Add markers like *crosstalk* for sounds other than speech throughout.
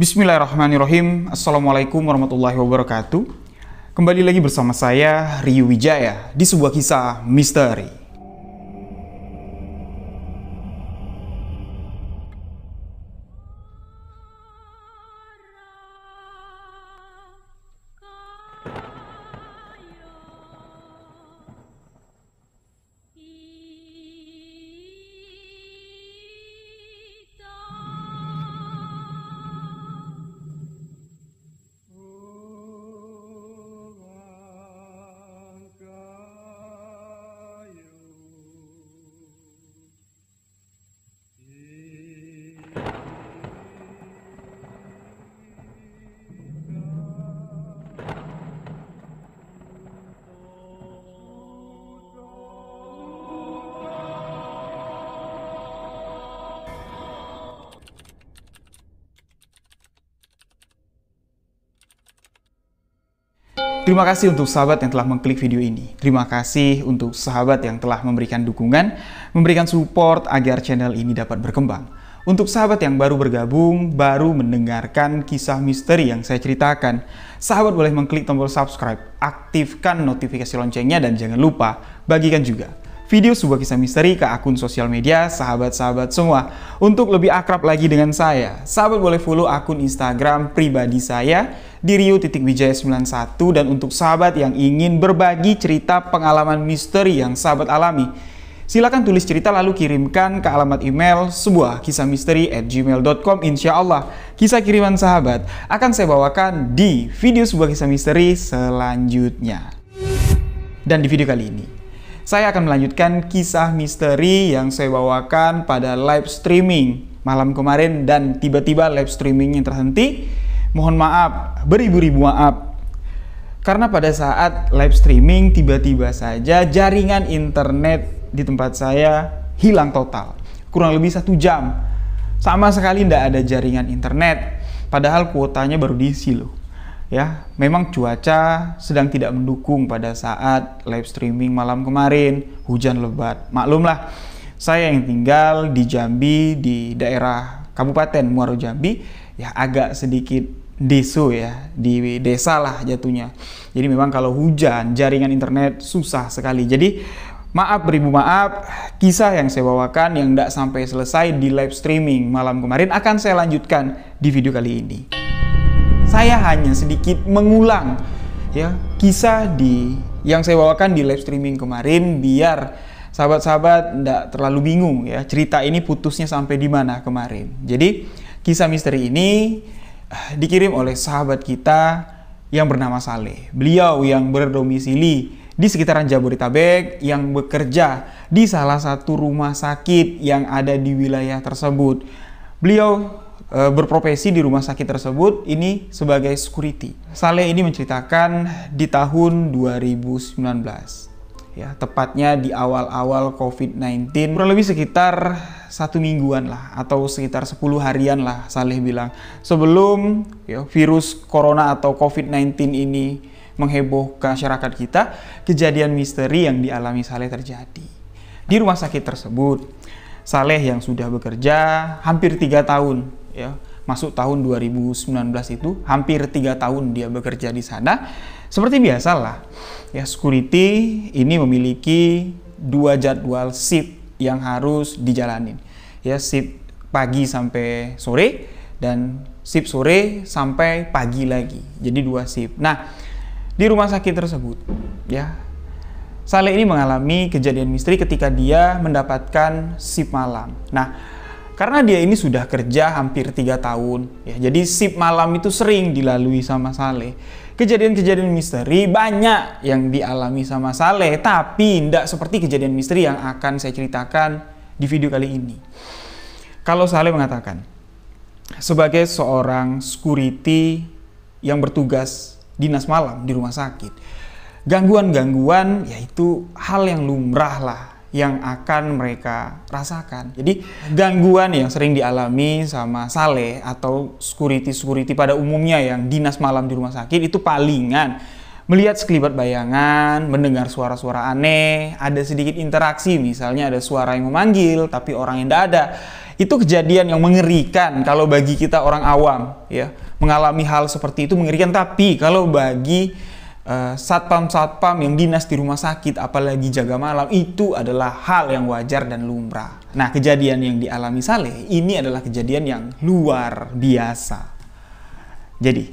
Bismillahirrahmanirrahim. Assalamualaikum warahmatullahi wabarakatuh. Kembali lagi bersama saya Ryu Wijaya di sebuah kisah misteri. Terima kasih untuk sahabat yang telah mengklik video ini. Terima kasih untuk sahabat yang telah memberikan dukungan, memberikan support agar channel ini dapat berkembang. Untuk sahabat yang baru bergabung, baru mendengarkan kisah misteri yang saya ceritakan, sahabat boleh mengklik tombol subscribe, aktifkan notifikasi loncengnya, dan jangan lupa bagikan juga video sebuah kisah misteri ke akun sosial media sahabat-sahabat semua. Untuk lebih akrab lagi dengan saya, sahabat boleh follow akun Instagram pribadi saya di Rio Titik Wijaya 91 dan untuk sahabat yang ingin berbagi cerita pengalaman misteri yang sahabat alami, silakan tulis cerita lalu kirimkan ke alamat email sebuah kisah misteri at gmail.com insya Allah kisah kiriman sahabat akan saya bawakan di video sebuah kisah misteri selanjutnya. Dan di video kali ini, saya akan melanjutkan kisah misteri yang saya bawakan pada live streaming malam kemarin dan tiba-tiba live streamingnya terhenti Mohon maaf, beribu-ribu maaf. Karena pada saat live streaming tiba-tiba saja jaringan internet di tempat saya hilang total. Kurang lebih satu jam. Sama sekali tidak ada jaringan internet. Padahal kuotanya baru diisi loh. Ya, memang cuaca sedang tidak mendukung pada saat live streaming malam kemarin. Hujan lebat. Maklumlah, saya yang tinggal di Jambi, di daerah Kabupaten Muaro Jambi, ya agak sedikit desa ya, di desa lah jatuhnya. Jadi memang kalau hujan, jaringan internet susah sekali. Jadi maaf beribu maaf, kisah yang saya bawakan yang tidak sampai selesai di live streaming malam kemarin akan saya lanjutkan di video kali ini. Saya hanya sedikit mengulang ya kisah di yang saya bawakan di live streaming kemarin biar sahabat-sahabat tidak terlalu bingung ya cerita ini putusnya sampai di mana kemarin. Jadi kisah misteri ini dikirim oleh sahabat kita yang bernama Saleh. Beliau yang berdomisili di sekitaran Jabodetabek yang bekerja di salah satu rumah sakit yang ada di wilayah tersebut. Beliau e, berprofesi di rumah sakit tersebut ini sebagai security. Saleh ini menceritakan di tahun 2019 ya, tepatnya di awal-awal COVID-19 kurang lebih sekitar satu mingguan lah atau sekitar 10 harian lah Saleh bilang sebelum ya, virus corona atau COVID-19 ini menghebohkan masyarakat kita kejadian misteri yang dialami Saleh terjadi di rumah sakit tersebut Saleh yang sudah bekerja hampir tiga tahun ya masuk tahun 2019 itu hampir tiga tahun dia bekerja di sana seperti biasalah ya security ini memiliki dua jadwal shift yang harus dijalanin. Ya sip pagi sampai sore dan sip sore sampai pagi lagi. Jadi dua sip. Nah, di rumah sakit tersebut ya Saleh ini mengalami kejadian misteri ketika dia mendapatkan sip malam. Nah, karena dia ini sudah kerja hampir tiga tahun ya jadi sip malam itu sering dilalui sama Saleh kejadian-kejadian misteri banyak yang dialami sama Saleh, tapi tidak seperti kejadian misteri yang akan saya ceritakan di video kali ini. Kalau Saleh mengatakan, sebagai seorang security yang bertugas dinas malam di rumah sakit, gangguan-gangguan yaitu hal yang lumrah lah yang akan mereka rasakan. Jadi gangguan yang sering dialami sama sale atau security-security pada umumnya yang dinas malam di rumah sakit itu palingan melihat sekelibat bayangan, mendengar suara-suara aneh, ada sedikit interaksi misalnya ada suara yang memanggil tapi orang yang tidak ada. Itu kejadian yang mengerikan kalau bagi kita orang awam ya. Mengalami hal seperti itu mengerikan tapi kalau bagi Eh, satpam-satpam yang dinas di rumah sakit, apalagi jaga malam, itu adalah hal yang wajar dan lumrah. Nah, kejadian yang dialami Saleh ini adalah kejadian yang luar biasa. Jadi,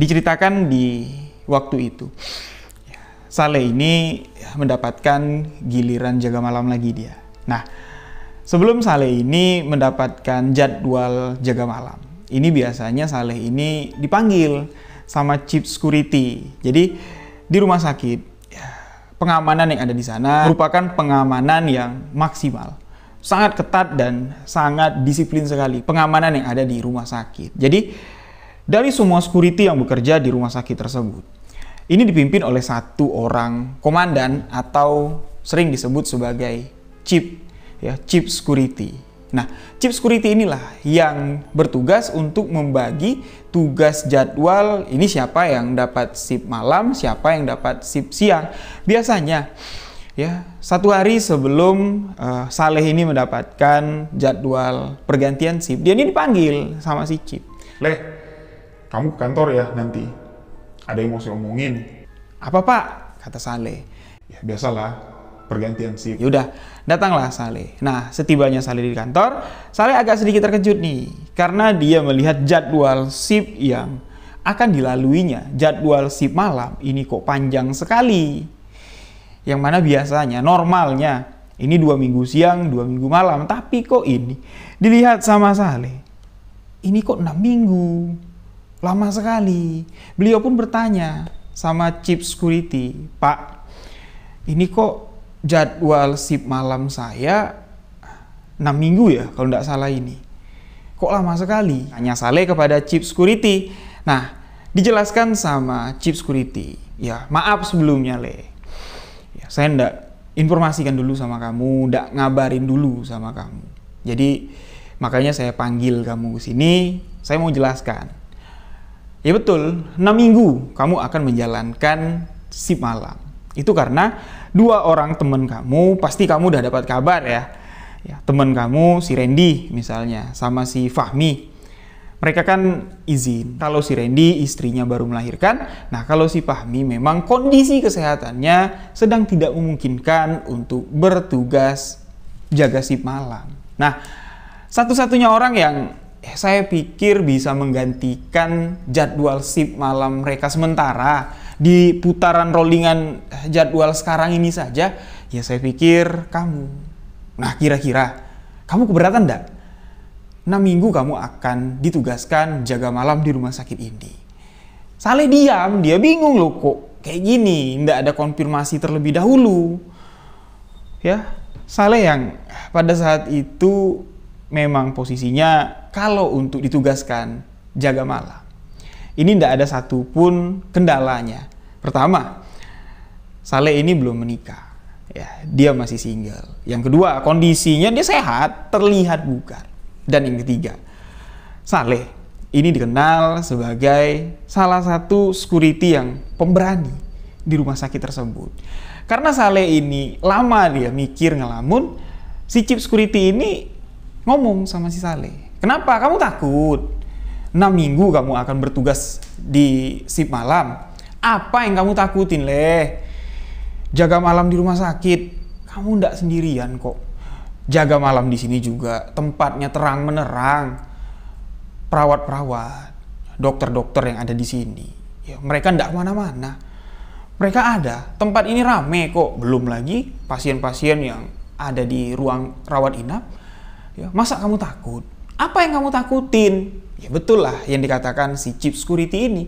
diceritakan di waktu itu, Saleh ini mendapatkan giliran jaga malam lagi dia. Nah, sebelum Saleh ini mendapatkan jadwal jaga malam, ini biasanya Saleh ini dipanggil sama chip security. Jadi di rumah sakit ya, pengamanan yang ada di sana merupakan pengamanan yang maksimal. Sangat ketat dan sangat disiplin sekali pengamanan yang ada di rumah sakit. Jadi dari semua security yang bekerja di rumah sakit tersebut. Ini dipimpin oleh satu orang komandan atau sering disebut sebagai chip ya, chip security. Nah, chip security inilah yang bertugas untuk membagi tugas jadwal ini siapa yang dapat sip malam, siapa yang dapat sip siang. Biasanya ya, satu hari sebelum uh, Saleh ini mendapatkan jadwal pergantian sip, dia ini dipanggil sama si chip. Leh, kamu ke kantor ya nanti. Ada yang mau saya omongin. Apa, Pak? kata Saleh. Ya, biasalah, pergantian sih. Yaudah, datanglah Saleh. Nah, setibanya Saleh di kantor, Saleh agak sedikit terkejut nih karena dia melihat jadwal sip yang akan dilaluinya. Jadwal sip malam ini kok panjang sekali. Yang mana biasanya normalnya ini dua minggu siang, dua minggu malam. Tapi kok ini dilihat sama Saleh, ini kok enam minggu, lama sekali. Beliau pun bertanya sama chip security, Pak, ini kok jadwal sip malam saya 6 minggu ya kalau tidak salah ini. Kok lama sekali? Hanya Saleh kepada chips Security. Nah, dijelaskan sama chips Security. Ya, maaf sebelumnya, Le. Ya, saya ndak informasikan dulu sama kamu, ndak ngabarin dulu sama kamu. Jadi, makanya saya panggil kamu ke sini, saya mau jelaskan. Ya betul, 6 minggu kamu akan menjalankan sip malam. Itu karena dua orang teman kamu, pasti kamu udah dapat kabar ya. ya teman kamu si Randy misalnya sama si Fahmi. Mereka kan izin. Kalau si Randy istrinya baru melahirkan, nah kalau si Fahmi memang kondisi kesehatannya sedang tidak memungkinkan untuk bertugas jaga sip malam. Nah, satu-satunya orang yang eh, saya pikir bisa menggantikan jadwal sip malam mereka sementara di putaran rollingan jadwal sekarang ini saja, ya saya pikir kamu. Nah, kira-kira kamu keberatan enggak? 6 minggu kamu akan ditugaskan jaga malam di rumah sakit ini. Saleh diam, dia bingung loh kok kayak gini, enggak ada konfirmasi terlebih dahulu. Ya, Saleh yang pada saat itu memang posisinya kalau untuk ditugaskan jaga malam ini tidak ada satupun kendalanya. Pertama, Saleh ini belum menikah. Ya, dia masih single. Yang kedua, kondisinya dia sehat, terlihat bugar. Dan yang ketiga, Saleh ini dikenal sebagai salah satu security yang pemberani di rumah sakit tersebut. Karena Saleh ini lama dia mikir ngelamun, si chip security ini ngomong sama si Saleh. Kenapa? Kamu takut? 6 minggu kamu akan bertugas di sip malam. Apa yang kamu takutin, Leh? Jaga malam di rumah sakit. Kamu ndak sendirian kok. Jaga malam di sini juga. Tempatnya terang menerang. Perawat-perawat, dokter-dokter yang ada di sini. Ya, mereka ndak kemana-mana. Mereka ada. Tempat ini rame kok. Belum lagi pasien-pasien yang ada di ruang rawat inap. Ya, masa kamu takut? Apa yang kamu takutin? Ya betul lah yang dikatakan si chip security ini.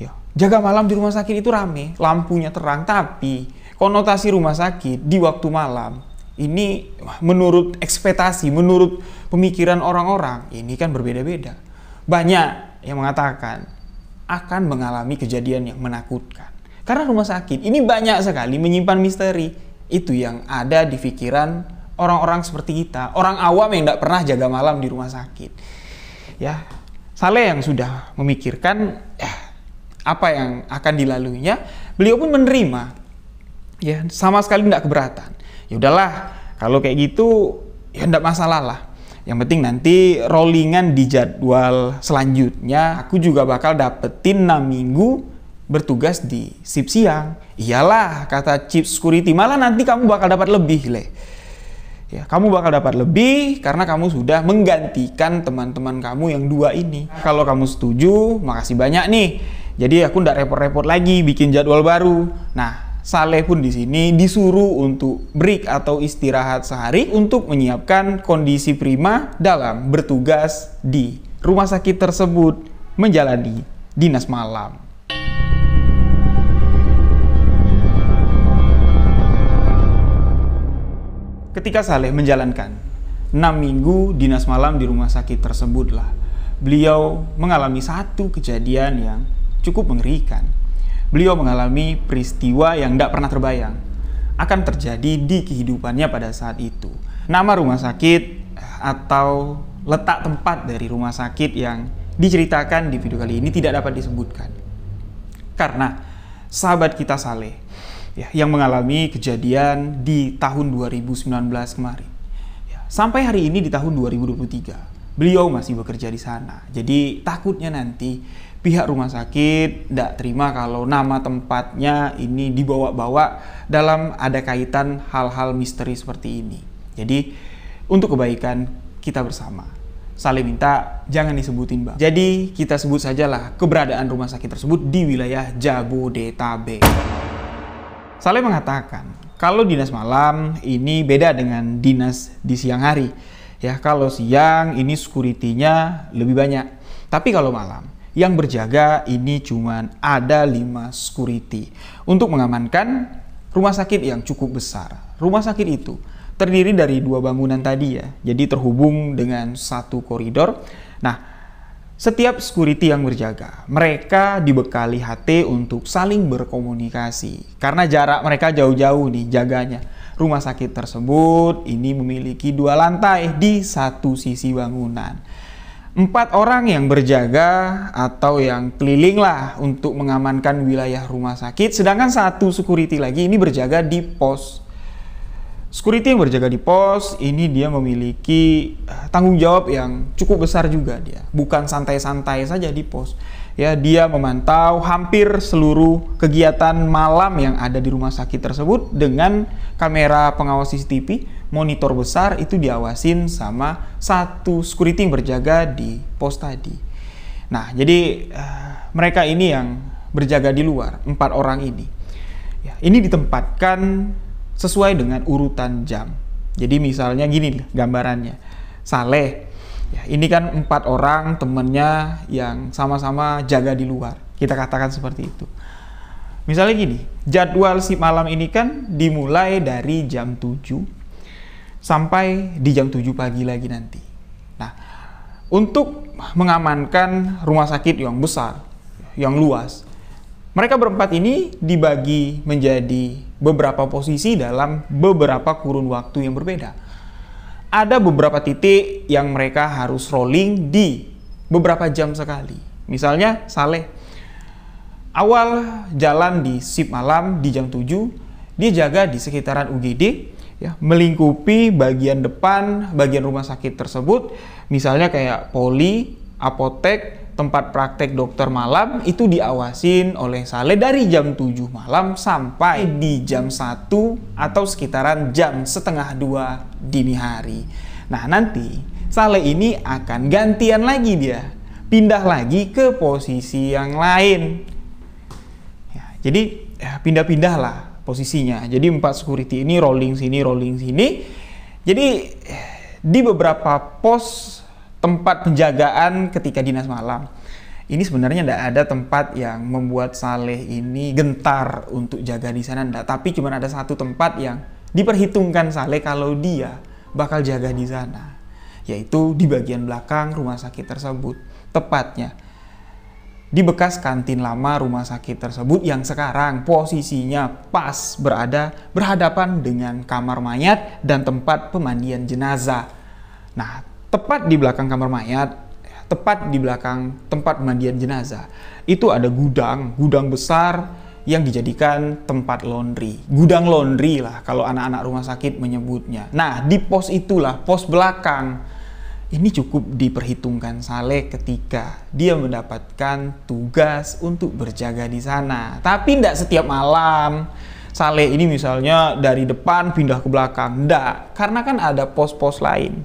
Ya, jaga malam di rumah sakit itu rame, lampunya terang, tapi konotasi rumah sakit di waktu malam ini menurut ekspektasi, menurut pemikiran orang-orang, ini kan berbeda-beda. Banyak yang mengatakan akan mengalami kejadian yang menakutkan. Karena rumah sakit ini banyak sekali menyimpan misteri. Itu yang ada di pikiran orang-orang seperti kita, orang awam yang tidak pernah jaga malam di rumah sakit. Ya, Saleh yang sudah memikirkan ya, apa yang akan dilaluinya, beliau pun menerima. Ya, sama sekali tidak keberatan. Ya udahlah, kalau kayak gitu ya tidak masalah lah. Yang penting nanti rollingan di jadwal selanjutnya, aku juga bakal dapetin 6 minggu bertugas di sip siang. Iyalah, kata chips security, malah nanti kamu bakal dapat lebih, leh ya kamu bakal dapat lebih karena kamu sudah menggantikan teman-teman kamu yang dua ini kalau kamu setuju makasih banyak nih jadi aku ndak repot-repot lagi bikin jadwal baru nah Saleh pun di sini disuruh untuk break atau istirahat sehari untuk menyiapkan kondisi prima dalam bertugas di rumah sakit tersebut menjalani dinas malam. Ketika Saleh menjalankan 6 minggu dinas malam di rumah sakit tersebutlah, beliau mengalami satu kejadian yang cukup mengerikan. Beliau mengalami peristiwa yang tidak pernah terbayang akan terjadi di kehidupannya pada saat itu. Nama rumah sakit eh, atau letak tempat dari rumah sakit yang diceritakan di video kali ini tidak dapat disebutkan. Karena sahabat kita Saleh ya, yang mengalami kejadian di tahun 2019 kemarin. Ya, sampai hari ini di tahun 2023, beliau masih bekerja di sana. Jadi takutnya nanti pihak rumah sakit tidak terima kalau nama tempatnya ini dibawa-bawa dalam ada kaitan hal-hal misteri seperti ini. Jadi untuk kebaikan kita bersama. Saling minta jangan disebutin bang. Jadi kita sebut sajalah keberadaan rumah sakit tersebut di wilayah Jabodetabek. Saleh mengatakan, kalau dinas malam ini beda dengan dinas di siang hari. Ya, kalau siang ini sekuritinya lebih banyak. Tapi kalau malam, yang berjaga ini cuma ada lima security untuk mengamankan rumah sakit yang cukup besar. Rumah sakit itu terdiri dari dua bangunan tadi ya. Jadi terhubung dengan satu koridor. Nah, setiap security yang berjaga, mereka dibekali HT untuk saling berkomunikasi. Karena jarak mereka jauh-jauh nih jaganya. Rumah sakit tersebut ini memiliki dua lantai di satu sisi bangunan. Empat orang yang berjaga atau yang keliling lah untuk mengamankan wilayah rumah sakit. Sedangkan satu security lagi ini berjaga di pos security yang berjaga di pos ini dia memiliki eh, tanggung jawab yang cukup besar juga dia. Bukan santai-santai saja di pos. Ya, dia memantau hampir seluruh kegiatan malam yang ada di rumah sakit tersebut dengan kamera pengawas CCTV, monitor besar itu diawasin sama satu security yang berjaga di pos tadi. Nah, jadi uh, mereka ini yang berjaga di luar, empat orang ini. Ya, ini ditempatkan sesuai dengan urutan jam. Jadi misalnya gini gambarannya. Saleh. Ya, ini kan empat orang temennya yang sama-sama jaga di luar. Kita katakan seperti itu. Misalnya gini, jadwal si malam ini kan dimulai dari jam 7 sampai di jam 7 pagi lagi nanti. Nah, untuk mengamankan rumah sakit yang besar, yang luas, mereka berempat ini dibagi menjadi beberapa posisi dalam beberapa kurun waktu yang berbeda. Ada beberapa titik yang mereka harus rolling di beberapa jam sekali. Misalnya Saleh awal jalan di sip malam di jam 7, dia jaga di sekitaran UGD ya, melingkupi bagian depan bagian rumah sakit tersebut, misalnya kayak poli, apotek, tempat praktek dokter malam itu diawasin oleh Sale dari jam 7 malam sampai di jam 1 atau sekitaran jam setengah dua dini hari. Nah nanti Sale ini akan gantian lagi dia, pindah lagi ke posisi yang lain. Ya, jadi ya, pindah-pindah lah posisinya. Jadi empat security ini rolling sini, rolling sini. Jadi di beberapa pos tempat penjagaan ketika dinas malam. Ini sebenarnya tidak ada tempat yang membuat Saleh ini gentar untuk jaga di sana, enggak. tapi cuma ada satu tempat yang diperhitungkan Saleh kalau dia bakal jaga di sana, yaitu di bagian belakang rumah sakit tersebut, tepatnya di bekas kantin lama rumah sakit tersebut yang sekarang posisinya pas berada berhadapan dengan kamar mayat dan tempat pemandian jenazah. Nah, tepat di belakang kamar mayat, tepat di belakang tempat mandian jenazah, itu ada gudang, gudang besar yang dijadikan tempat laundry. Gudang laundry lah kalau anak-anak rumah sakit menyebutnya. Nah, di pos itulah, pos belakang. Ini cukup diperhitungkan Saleh ketika dia mendapatkan tugas untuk berjaga di sana. Tapi tidak setiap malam. Saleh ini misalnya dari depan pindah ke belakang. Tidak, karena kan ada pos-pos lain.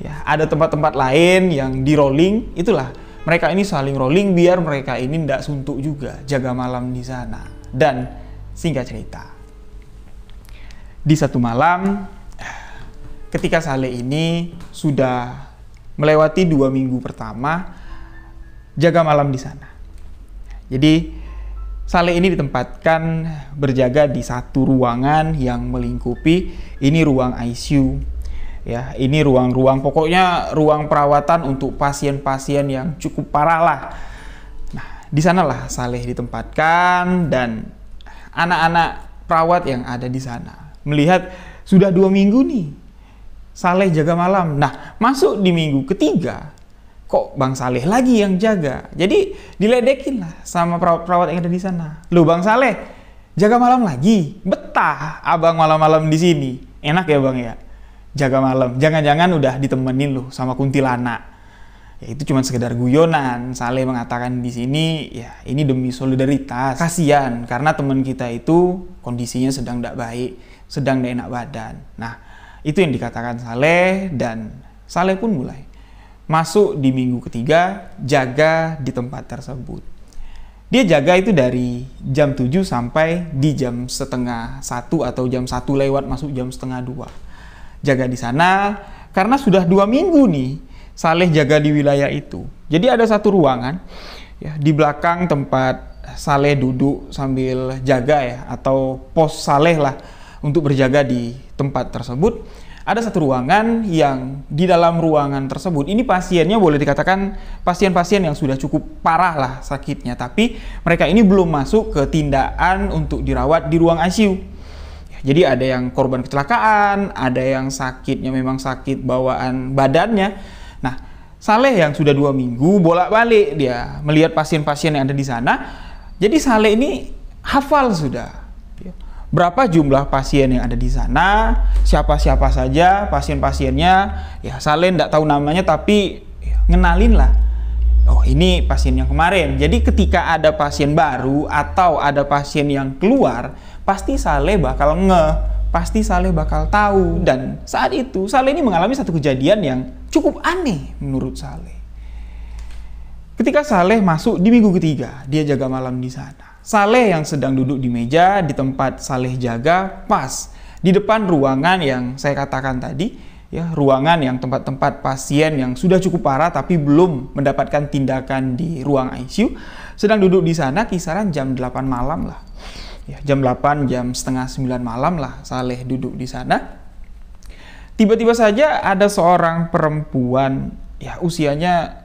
Ya, ada tempat-tempat lain yang di rolling, itulah mereka ini saling rolling biar mereka ini tidak suntuk juga jaga malam di sana. Dan singkat cerita, di satu malam ketika Sale ini sudah melewati dua minggu pertama jaga malam di sana. Jadi Sale ini ditempatkan berjaga di satu ruangan yang melingkupi ini ruang ICU ya ini ruang-ruang pokoknya ruang perawatan untuk pasien-pasien yang cukup parah lah nah di sanalah Saleh ditempatkan dan anak-anak perawat yang ada di sana melihat sudah dua minggu nih Saleh jaga malam nah masuk di minggu ketiga kok Bang Saleh lagi yang jaga jadi diledekin lah sama perawat-perawat yang ada di sana lo Bang Saleh jaga malam lagi betah abang malam-malam di sini enak ya bang ya jaga malam. Jangan-jangan udah ditemenin loh sama kuntilanak. Ya itu cuma sekedar guyonan. Saleh mengatakan di sini, ya ini demi solidaritas. Kasihan karena teman kita itu kondisinya sedang tidak baik, sedang tidak enak badan. Nah, itu yang dikatakan Saleh dan Saleh pun mulai masuk di minggu ketiga, jaga di tempat tersebut. Dia jaga itu dari jam 7 sampai di jam setengah satu atau jam satu lewat masuk jam setengah dua jaga di sana karena sudah dua minggu nih Saleh jaga di wilayah itu. Jadi ada satu ruangan ya di belakang tempat Saleh duduk sambil jaga ya atau pos Saleh lah untuk berjaga di tempat tersebut. Ada satu ruangan yang di dalam ruangan tersebut ini pasiennya boleh dikatakan pasien-pasien yang sudah cukup parah lah sakitnya, tapi mereka ini belum masuk ke tindakan untuk dirawat di ruang ICU. Jadi ada yang korban kecelakaan, ada yang sakitnya memang sakit bawaan badannya. Nah, Saleh yang sudah dua minggu bolak-balik dia melihat pasien-pasien yang ada di sana. Jadi Saleh ini hafal sudah. Berapa jumlah pasien yang ada di sana, siapa-siapa saja pasien-pasiennya. Ya Saleh tidak tahu namanya tapi ya, ngenalin lah. Oh ini pasien yang kemarin. Jadi ketika ada pasien baru atau ada pasien yang keluar, pasti Saleh bakal nge, pasti Saleh bakal tahu. Dan saat itu Saleh ini mengalami satu kejadian yang cukup aneh menurut Saleh. Ketika Saleh masuk di minggu ketiga, dia jaga malam di sana. Saleh yang sedang duduk di meja di tempat Saleh jaga pas di depan ruangan yang saya katakan tadi, ya ruangan yang tempat-tempat pasien yang sudah cukup parah tapi belum mendapatkan tindakan di ruang ICU sedang duduk di sana kisaran jam 8 malam lah ya, jam 8 jam setengah 9 malam lah Saleh duduk di sana tiba-tiba saja ada seorang perempuan ya usianya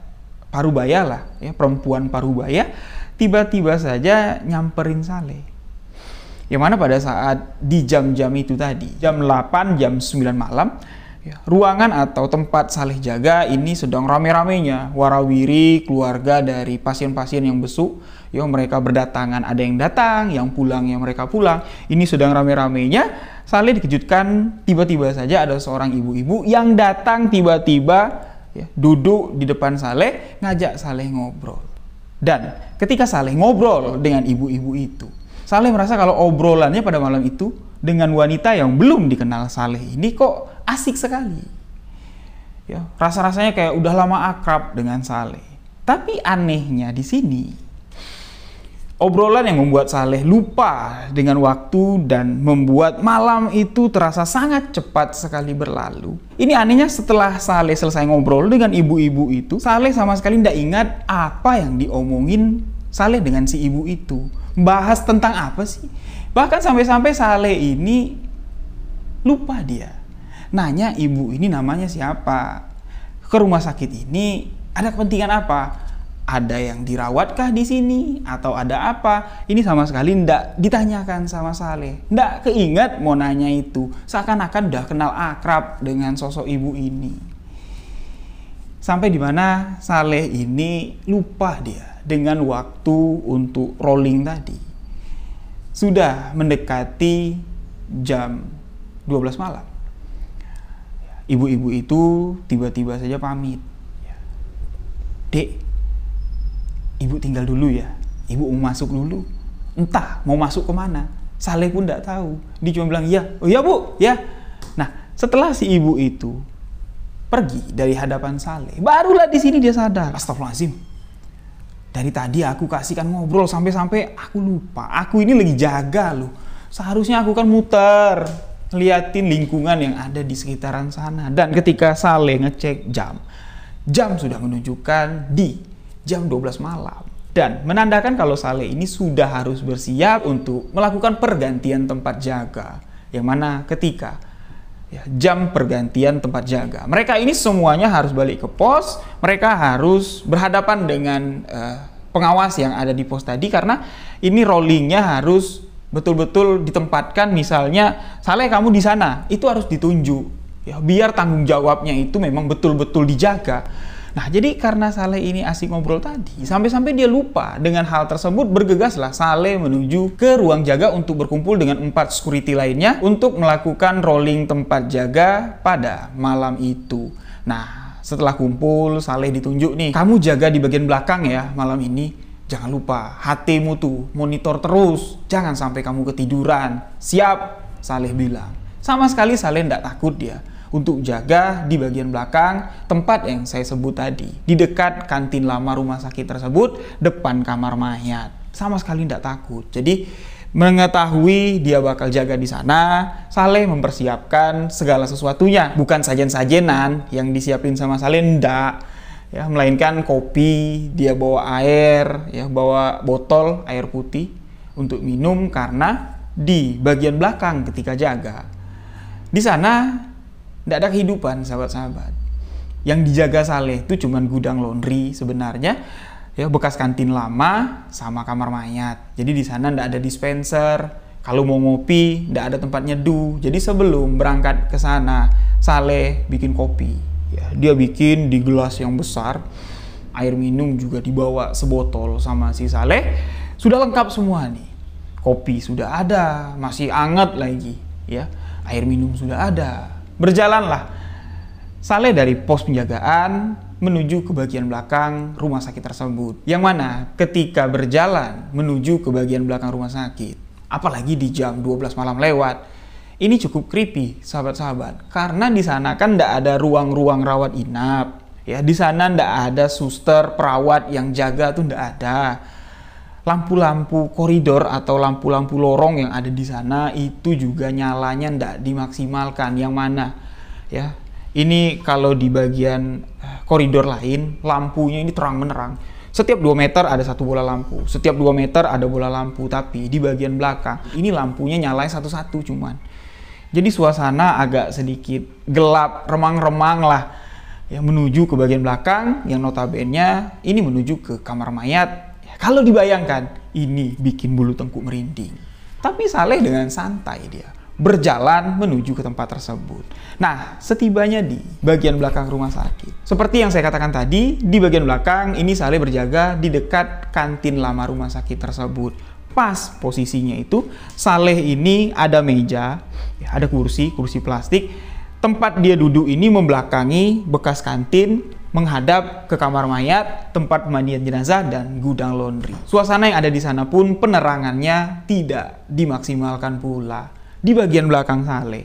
parubaya lah ya perempuan parubaya tiba-tiba saja nyamperin Saleh yang mana pada saat di jam-jam itu tadi jam 8 jam 9 malam ya, ruangan atau tempat Saleh jaga ini sedang rame-ramenya warawiri keluarga dari pasien-pasien yang besuk ya mereka berdatangan ada yang datang yang pulang yang mereka pulang ini sedang rame-ramenya Saleh dikejutkan tiba-tiba saja ada seorang ibu-ibu yang datang tiba-tiba ya, duduk di depan Saleh ngajak Saleh ngobrol dan ketika Saleh ngobrol dengan ibu-ibu itu Saleh merasa kalau obrolannya pada malam itu dengan wanita yang belum dikenal Saleh ini kok asik sekali ya rasa-rasanya kayak udah lama akrab dengan Saleh tapi anehnya di sini Obrolan yang membuat Saleh lupa dengan waktu dan membuat malam itu terasa sangat cepat sekali berlalu. Ini anehnya setelah Saleh selesai ngobrol dengan ibu-ibu itu, Saleh sama sekali tidak ingat apa yang diomongin Saleh dengan si ibu itu. Bahas tentang apa sih? Bahkan sampai-sampai Saleh ini lupa dia. Nanya ibu ini namanya siapa? Ke rumah sakit ini ada kepentingan apa? ada yang dirawatkah di sini atau ada apa? Ini sama sekali tidak ditanyakan sama Saleh. Ndak keingat mau nanya itu. Seakan-akan udah kenal akrab dengan sosok ibu ini. Sampai di mana Saleh ini lupa dia dengan waktu untuk rolling tadi. Sudah mendekati jam 12 malam. Ibu-ibu itu tiba-tiba saja pamit. Dek, ibu tinggal dulu ya ibu mau masuk dulu entah mau masuk kemana Saleh pun tidak tahu dia cuma bilang ya oh ya bu ya nah setelah si ibu itu pergi dari hadapan Saleh barulah di sini dia sadar astagfirullahaladzim dari tadi aku kasihkan ngobrol sampai-sampai aku lupa aku ini lagi jaga loh seharusnya aku kan muter liatin lingkungan yang ada di sekitaran sana dan ketika Saleh ngecek jam jam sudah menunjukkan di jam 12 malam. Dan menandakan kalau Sale ini sudah harus bersiap untuk melakukan pergantian tempat jaga. Yang mana ketika ya, jam pergantian tempat jaga. Mereka ini semuanya harus balik ke pos, mereka harus berhadapan dengan uh, pengawas yang ada di pos tadi karena ini rollingnya harus betul-betul ditempatkan misalnya Sale kamu di sana itu harus ditunjuk ya biar tanggung jawabnya itu memang betul-betul dijaga Nah, jadi karena Saleh ini asik ngobrol tadi, sampai-sampai dia lupa dengan hal tersebut, bergegaslah Saleh menuju ke ruang jaga untuk berkumpul dengan empat security lainnya untuk melakukan rolling tempat jaga pada malam itu. Nah, setelah kumpul, Saleh ditunjuk nih, kamu jaga di bagian belakang ya malam ini. Jangan lupa, hatimu tuh monitor terus. Jangan sampai kamu ketiduran. Siap, Saleh bilang. Sama sekali Saleh tidak takut dia untuk jaga di bagian belakang tempat yang saya sebut tadi, di dekat kantin lama rumah sakit tersebut, depan kamar mayat. Sama sekali tidak takut. Jadi mengetahui dia bakal jaga di sana, Saleh mempersiapkan segala sesuatunya, bukan sajen-sajenan yang disiapin sama Saleh tidak ya melainkan kopi, dia bawa air, ya bawa botol air putih untuk minum karena di bagian belakang ketika jaga di sana tidak ada kehidupan, sahabat-sahabat. Yang dijaga saleh itu cuman gudang laundry sebenarnya, ya bekas kantin lama sama kamar mayat. Jadi di sana tidak ada dispenser, kalau mau ngopi tidak ada tempat nyeduh. Jadi sebelum berangkat ke sana, Saleh bikin kopi. Ya, dia bikin di gelas yang besar, air minum juga dibawa sebotol sama si Saleh. Sudah lengkap semua nih. Kopi sudah ada, masih anget lagi, ya. Air minum sudah ada, Berjalanlah Saleh dari pos penjagaan menuju ke bagian belakang rumah sakit tersebut. Yang mana ketika berjalan menuju ke bagian belakang rumah sakit, apalagi di jam 12 malam lewat, ini cukup creepy, sahabat-sahabat. Karena di sana kan tidak ada ruang-ruang rawat inap. Ya, di sana tidak ada suster, perawat yang jaga tuh tidak ada lampu-lampu koridor atau lampu-lampu lorong yang ada di sana itu juga nyalanya tidak dimaksimalkan yang mana ya ini kalau di bagian eh, koridor lain lampunya ini terang menerang setiap 2 meter ada satu bola lampu setiap 2 meter ada bola lampu tapi di bagian belakang ini lampunya nyalain satu-satu cuman jadi suasana agak sedikit gelap remang-remang lah ya menuju ke bagian belakang yang notabene ini menuju ke kamar mayat kalau dibayangkan, ini bikin bulu tengkuk merinding. Tapi Saleh dengan santai dia berjalan menuju ke tempat tersebut. Nah, setibanya di bagian belakang rumah sakit. Seperti yang saya katakan tadi, di bagian belakang ini Saleh berjaga di dekat kantin lama rumah sakit tersebut. Pas posisinya itu, Saleh ini ada meja, ya, ada kursi, kursi plastik. Tempat dia duduk ini membelakangi bekas kantin menghadap ke kamar mayat, tempat pemandian jenazah, dan gudang laundry. Suasana yang ada di sana pun penerangannya tidak dimaksimalkan pula. Di bagian belakang sale,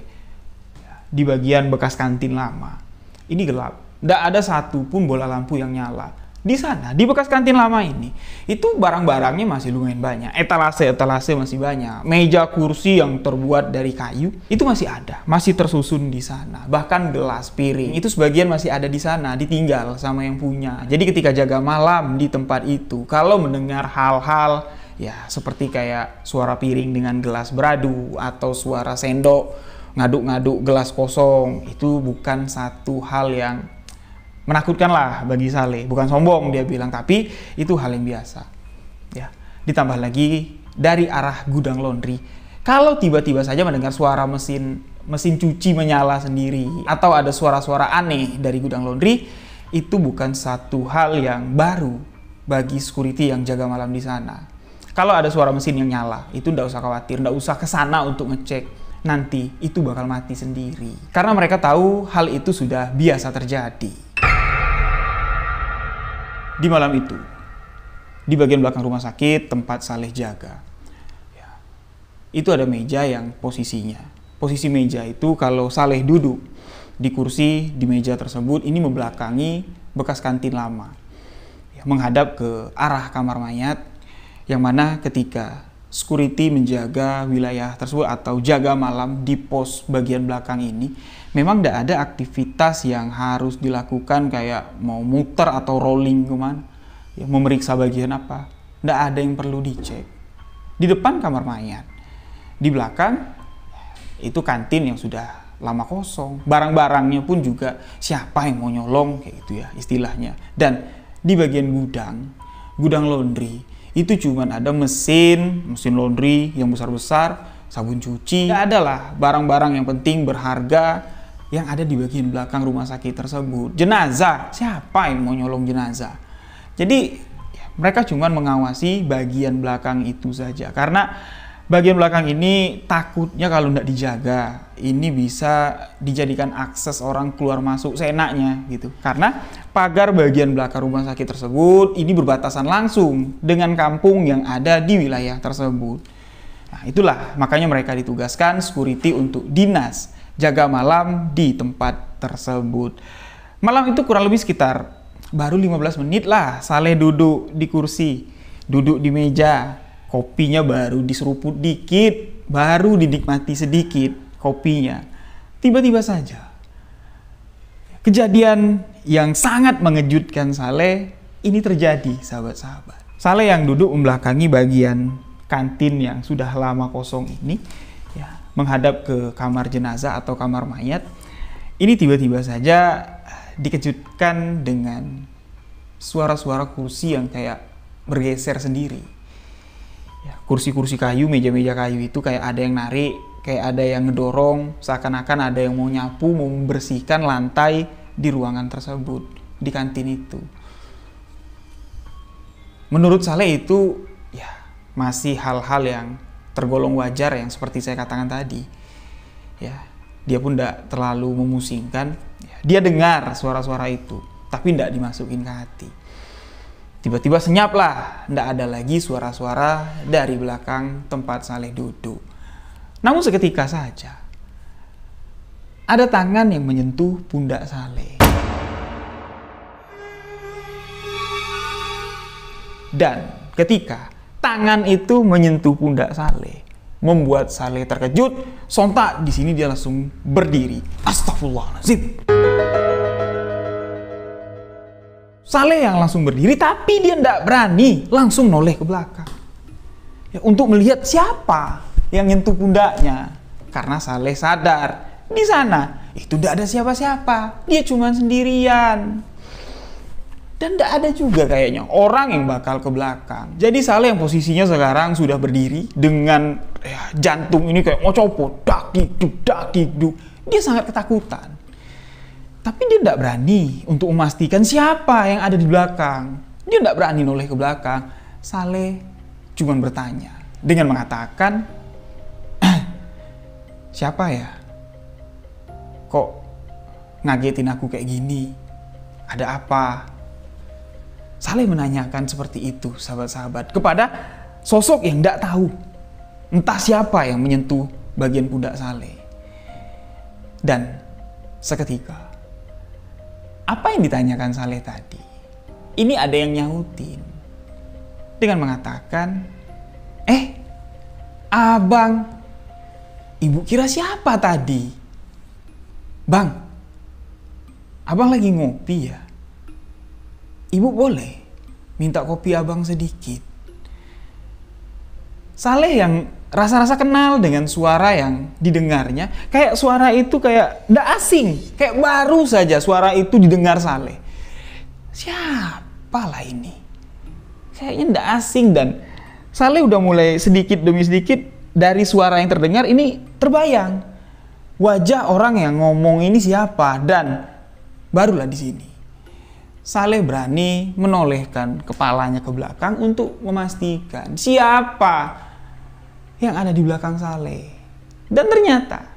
di bagian bekas kantin lama, ini gelap. Tidak ada satu pun bola lampu yang nyala di sana di bekas kantin lama ini itu barang-barangnya masih lumayan banyak etalase etalase masih banyak meja kursi yang terbuat dari kayu itu masih ada masih tersusun di sana bahkan gelas piring itu sebagian masih ada di sana ditinggal sama yang punya jadi ketika jaga malam di tempat itu kalau mendengar hal-hal ya seperti kayak suara piring dengan gelas beradu atau suara sendok ngaduk-ngaduk gelas kosong itu bukan satu hal yang menakutkan lah bagi Saleh. Bukan sombong dia bilang, tapi itu hal yang biasa. Ya, ditambah lagi dari arah gudang laundry. Kalau tiba-tiba saja mendengar suara mesin mesin cuci menyala sendiri atau ada suara-suara aneh dari gudang laundry, itu bukan satu hal yang baru bagi security yang jaga malam di sana. Kalau ada suara mesin yang nyala, itu ndak usah khawatir, ndak usah ke sana untuk ngecek. Nanti itu bakal mati sendiri. Karena mereka tahu hal itu sudah biasa terjadi di malam itu di bagian belakang rumah sakit tempat Saleh jaga. Ya. Itu ada meja yang posisinya. Posisi meja itu kalau Saleh duduk di kursi di meja tersebut ini membelakangi bekas kantin lama. Ya, menghadap ke arah kamar mayat yang mana ketika security menjaga wilayah tersebut atau jaga malam di pos bagian belakang ini memang tidak ada aktivitas yang harus dilakukan kayak mau muter atau rolling kemana, ya, memeriksa bagian apa. Tidak ada yang perlu dicek. Di depan kamar mayat, di belakang itu kantin yang sudah lama kosong. Barang-barangnya pun juga siapa yang mau nyolong kayak gitu ya istilahnya. Dan di bagian gudang, gudang laundry itu cuman ada mesin, mesin laundry yang besar-besar, sabun cuci. Tidak ada lah barang-barang yang penting berharga yang ada di bagian belakang rumah sakit tersebut. Jenazah, siapa yang mau nyolong jenazah? Jadi ya, mereka cuma mengawasi bagian belakang itu saja karena bagian belakang ini takutnya kalau tidak dijaga ini bisa dijadikan akses orang keluar masuk seenaknya gitu karena pagar bagian belakang rumah sakit tersebut ini berbatasan langsung dengan kampung yang ada di wilayah tersebut nah itulah makanya mereka ditugaskan security untuk dinas jaga malam di tempat tersebut. Malam itu kurang lebih sekitar baru 15 menit lah Saleh duduk di kursi, duduk di meja, kopinya baru diseruput dikit, baru dinikmati sedikit kopinya. Tiba-tiba saja kejadian yang sangat mengejutkan Saleh ini terjadi, sahabat-sahabat. Saleh yang duduk membelakangi bagian kantin yang sudah lama kosong ini menghadap ke kamar jenazah atau kamar mayat, ini tiba-tiba saja dikejutkan dengan suara-suara kursi yang kayak bergeser sendiri. Ya, kursi-kursi kayu, meja-meja kayu itu kayak ada yang narik, kayak ada yang ngedorong, seakan-akan ada yang mau nyapu, mau membersihkan lantai di ruangan tersebut, di kantin itu. Menurut Saleh itu ya masih hal-hal yang tergolong wajar yang seperti saya katakan tadi. Ya, dia pun tidak terlalu memusingkan. Ya, dia dengar suara-suara itu, tapi tidak dimasukin ke hati. Tiba-tiba senyaplah, tidak ada lagi suara-suara dari belakang tempat Saleh duduk. Namun seketika saja, ada tangan yang menyentuh pundak Saleh. Dan ketika tangan itu menyentuh pundak Saleh, membuat Saleh terkejut. Sontak di sini dia langsung berdiri. Astagfirullahaladzim. Saleh yang langsung berdiri, tapi dia tidak berani langsung noleh ke belakang. Ya, untuk melihat siapa yang menyentuh pundaknya. Karena Saleh sadar, di sana itu tidak ada siapa-siapa. Dia cuma sendirian. Dan tidak ada juga kayaknya orang yang bakal ke belakang. Jadi Saleh yang posisinya sekarang sudah berdiri dengan ya, jantung ini kayak mau copot, dak diduk, Dia sangat ketakutan. Tapi dia tidak berani untuk memastikan siapa yang ada di belakang. Dia tidak berani noleh ke belakang. Saleh cuma bertanya dengan mengatakan, *clears throat* siapa ya? Kok ngagetin aku kayak gini? Ada apa? saling menanyakan seperti itu sahabat-sahabat kepada sosok yang tidak tahu entah siapa yang menyentuh bagian pundak Saleh dan seketika apa yang ditanyakan Saleh tadi ini ada yang nyautin dengan mengatakan eh abang ibu kira siapa tadi bang abang lagi ngopi ya ibu boleh minta kopi abang sedikit. Saleh yang rasa-rasa kenal dengan suara yang didengarnya, kayak suara itu kayak ndak asing, kayak baru saja suara itu didengar Saleh. Siapa lah ini? Kayaknya ndak asing dan Saleh udah mulai sedikit demi sedikit dari suara yang terdengar ini terbayang wajah orang yang ngomong ini siapa dan barulah di sini Saleh berani menolehkan kepalanya ke belakang untuk memastikan siapa yang ada di belakang Saleh. Dan ternyata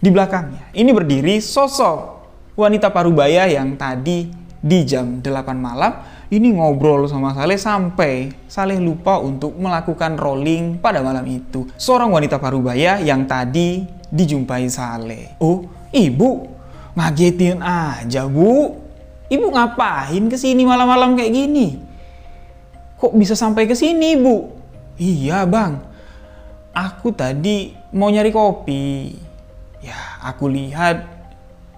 di belakangnya ini berdiri sosok wanita parubaya yang tadi di jam 8 malam ini ngobrol sama Saleh sampai Saleh lupa untuk melakukan rolling pada malam itu. Seorang wanita parubaya yang tadi dijumpai Saleh. Oh, ibu, ngagetin aja, Bu. Ibu ngapain ke sini malam-malam kayak gini? Kok bisa sampai ke sini, Bu? Iya, Bang. Aku tadi mau nyari kopi. Ya, aku lihat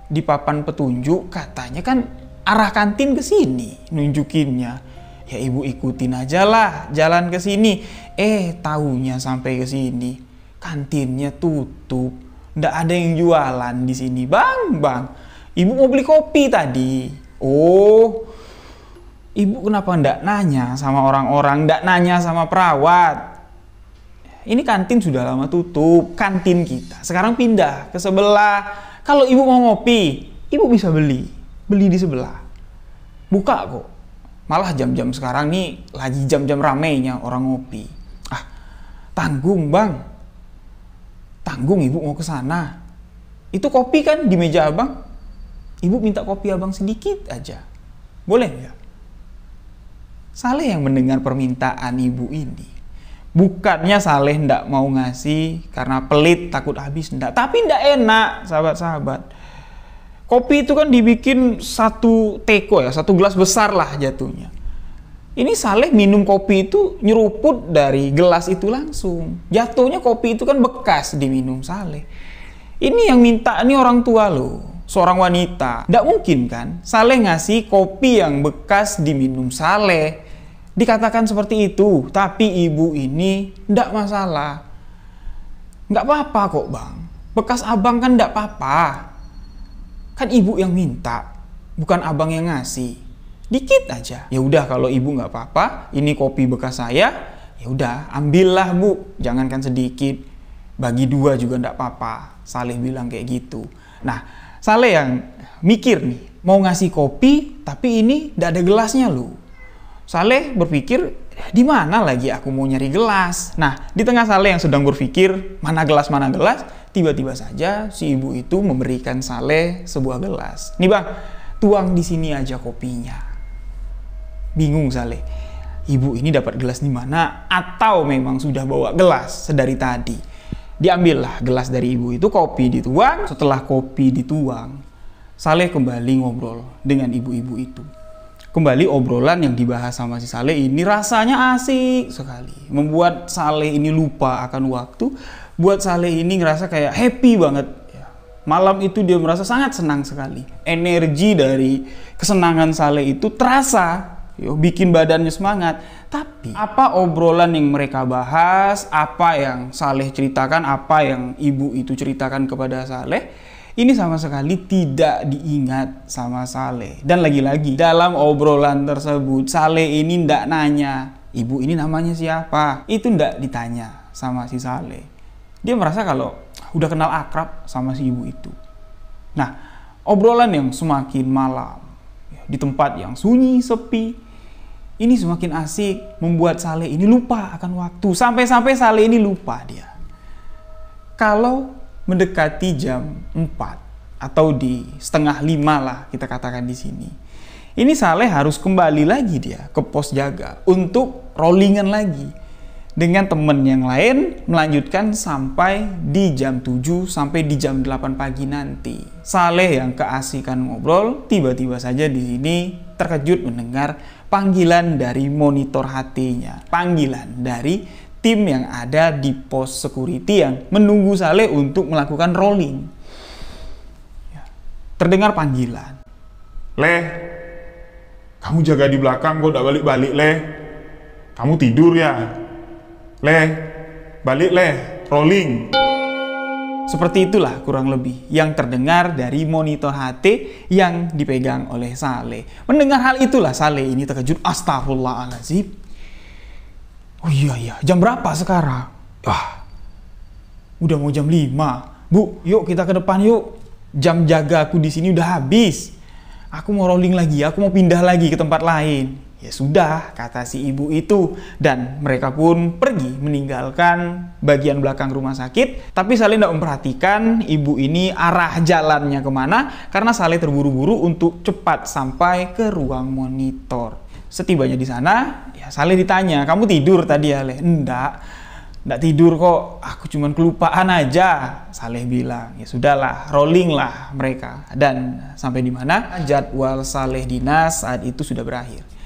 di papan petunjuk katanya kan arah kantin ke sini nunjukinnya. Ya ibu ikutin aja lah jalan ke sini. Eh, tahunya sampai ke sini. Kantinnya tutup. Ndak ada yang jualan di sini. Bang, bang. Ibu mau beli kopi tadi Oh, ibu kenapa ndak nanya sama orang-orang, ndak nanya sama perawat? Ini kantin sudah lama tutup, kantin kita. Sekarang pindah ke sebelah. Kalau ibu mau ngopi, ibu bisa beli. Beli di sebelah. Buka kok. Malah jam-jam sekarang nih lagi jam-jam ramenya orang ngopi. Ah, tanggung bang. Tanggung ibu mau ke sana. Itu kopi kan di meja abang? Ibu minta kopi abang sedikit aja. Boleh nggak? Saleh yang mendengar permintaan ibu ini. Bukannya Saleh ndak mau ngasih karena pelit, takut habis, ndak. Tapi ndak enak, sahabat-sahabat. Kopi itu kan dibikin satu teko ya, satu gelas besar lah jatuhnya. Ini Saleh minum kopi itu nyeruput dari gelas itu langsung. Jatuhnya kopi itu kan bekas diminum Saleh. Ini yang minta ini orang tua loh seorang wanita. Tidak mungkin kan Saleh ngasih kopi yang bekas diminum Saleh. Dikatakan seperti itu, tapi ibu ini tidak masalah. tidak apa-apa kok bang, bekas abang kan tidak apa-apa. Kan ibu yang minta, bukan abang yang ngasih. Dikit aja. Ya udah kalau ibu nggak apa-apa, ini kopi bekas saya. Ya udah, ambillah bu, jangankan sedikit. Bagi dua juga tidak apa-apa. Saleh bilang kayak gitu. Nah, Saleh yang mikir nih, mau ngasih kopi tapi ini tidak ada gelasnya loh. Saleh berpikir, di mana lagi aku mau nyari gelas? Nah, di tengah Saleh yang sedang berpikir, mana gelas, mana gelas, tiba-tiba saja si ibu itu memberikan Saleh sebuah gelas. Nih bang, tuang di sini aja kopinya. Bingung Saleh, ibu ini dapat gelas di mana atau memang sudah bawa gelas sedari tadi. Diambillah gelas dari ibu itu, kopi dituang. Setelah kopi dituang, Saleh kembali ngobrol dengan ibu-ibu itu. Kembali obrolan yang dibahas sama si Saleh ini rasanya asik sekali. Membuat Saleh ini lupa akan waktu. Buat Saleh ini ngerasa kayak happy banget. Ya. Malam itu dia merasa sangat senang sekali. Energi dari kesenangan Saleh itu terasa yo bikin badannya semangat. Tapi apa obrolan yang mereka bahas, apa yang Saleh ceritakan, apa yang ibu itu ceritakan kepada Saleh, ini sama sekali tidak diingat sama Saleh. Dan lagi-lagi dalam obrolan tersebut Saleh ini ndak nanya, ibu ini namanya siapa? Itu ndak ditanya sama si Saleh. Dia merasa kalau udah kenal akrab sama si ibu itu. Nah, obrolan yang semakin malam di tempat yang sunyi, sepi, ini semakin asik membuat Saleh ini lupa akan waktu. Sampai-sampai Saleh ini lupa dia. Kalau mendekati jam 4 atau di setengah lima lah kita katakan di sini. Ini Saleh harus kembali lagi dia ke pos jaga untuk rollingan lagi dengan teman yang lain melanjutkan sampai di jam 7 sampai di jam 8 pagi nanti. Saleh yang keasikan ngobrol tiba-tiba saja di sini terkejut mendengar panggilan dari monitor hatinya, panggilan dari tim yang ada di pos security yang menunggu Saleh untuk melakukan rolling. Ya. Terdengar panggilan. Leh, kamu jaga di belakang, kok udah balik-balik, Leh. Kamu tidur ya? Leh, balik Leh, rolling. Seperti itulah kurang lebih yang terdengar dari monitor HT yang dipegang oleh Saleh. Mendengar hal itulah Saleh ini terkejut. Astagfirullahaladzim. Oh iya iya, jam berapa sekarang? Wah, udah mau jam 5. Bu, yuk kita ke depan yuk. Jam jaga aku di sini udah habis. Aku mau rolling lagi, aku mau pindah lagi ke tempat lain. Ya sudah, kata si ibu itu. Dan mereka pun pergi meninggalkan bagian belakang rumah sakit. Tapi Saleh tidak memperhatikan ibu ini arah jalannya kemana, karena Saleh terburu-buru untuk cepat sampai ke ruang monitor. Setibanya di sana, ya Saleh ditanya, kamu tidur tadi ya, Le? Enggak, enggak tidur kok, aku cuman kelupaan aja. Saleh bilang, ya sudahlah, rolling lah mereka. Dan sampai di mana jadwal Saleh dinas saat itu sudah berakhir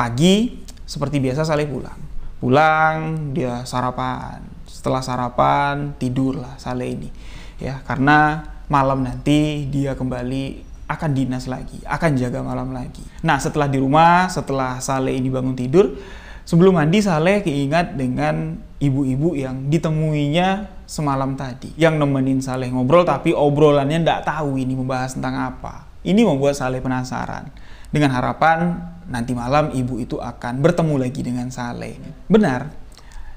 pagi seperti biasa Saleh pulang. Pulang dia sarapan. Setelah sarapan tidurlah Saleh ini. Ya, karena malam nanti dia kembali akan dinas lagi, akan jaga malam lagi. Nah, setelah di rumah, setelah Saleh ini bangun tidur, sebelum mandi Saleh keingat dengan ibu-ibu yang ditemuinya semalam tadi, yang nemenin Saleh ngobrol tapi obrolannya tidak tahu ini membahas tentang apa. Ini membuat Saleh penasaran dengan harapan nanti malam ibu itu akan bertemu lagi dengan Saleh. Benar,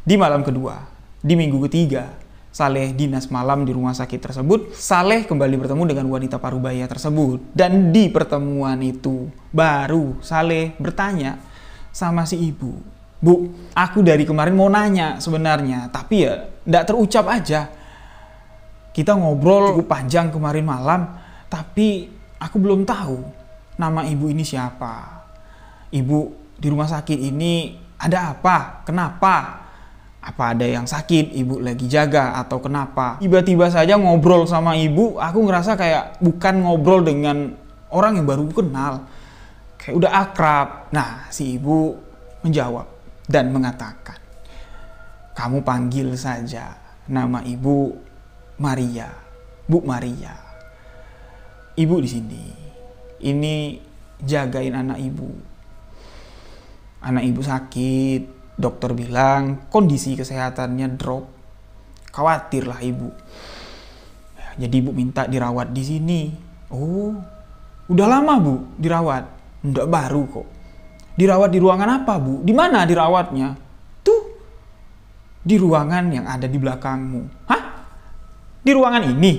di malam kedua, di minggu ketiga, Saleh dinas malam di rumah sakit tersebut, Saleh kembali bertemu dengan wanita parubaya tersebut. Dan di pertemuan itu, baru Saleh bertanya sama si ibu, Bu, aku dari kemarin mau nanya sebenarnya, tapi ya tidak terucap aja. Kita ngobrol cukup panjang kemarin malam, tapi aku belum tahu nama ibu ini siapa ibu di rumah sakit ini ada apa? Kenapa? Apa ada yang sakit? Ibu lagi jaga atau kenapa? Tiba-tiba saja ngobrol sama ibu, aku ngerasa kayak bukan ngobrol dengan orang yang baru kenal. Kayak udah akrab. Nah, si ibu menjawab dan mengatakan, "Kamu panggil saja nama ibu Maria, Bu Maria. Ibu di sini. Ini jagain anak ibu." anak ibu sakit, dokter bilang kondisi kesehatannya drop. Khawatirlah ibu. Ya, jadi ibu minta dirawat di sini. Oh, udah lama bu dirawat? ndak baru kok. Dirawat di ruangan apa bu? Di mana dirawatnya? Tuh, di ruangan yang ada di belakangmu. Hah? Di ruangan ini?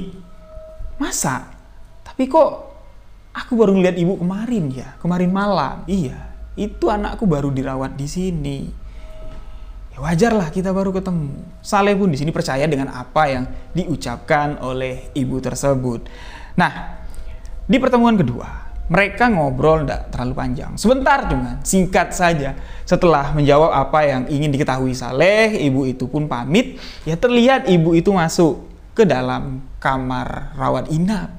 Masa? Tapi kok aku baru ngeliat ibu kemarin ya? Kemarin malam? Iya, itu anakku baru dirawat di sini ya wajarlah kita baru ketemu. Saleh pun di sini percaya dengan apa yang diucapkan oleh ibu tersebut. Nah, di pertemuan kedua, mereka ngobrol tidak terlalu panjang. Sebentar cuma, singkat saja. Setelah menjawab apa yang ingin diketahui Saleh, ibu itu pun pamit. Ya terlihat ibu itu masuk ke dalam kamar rawat inap.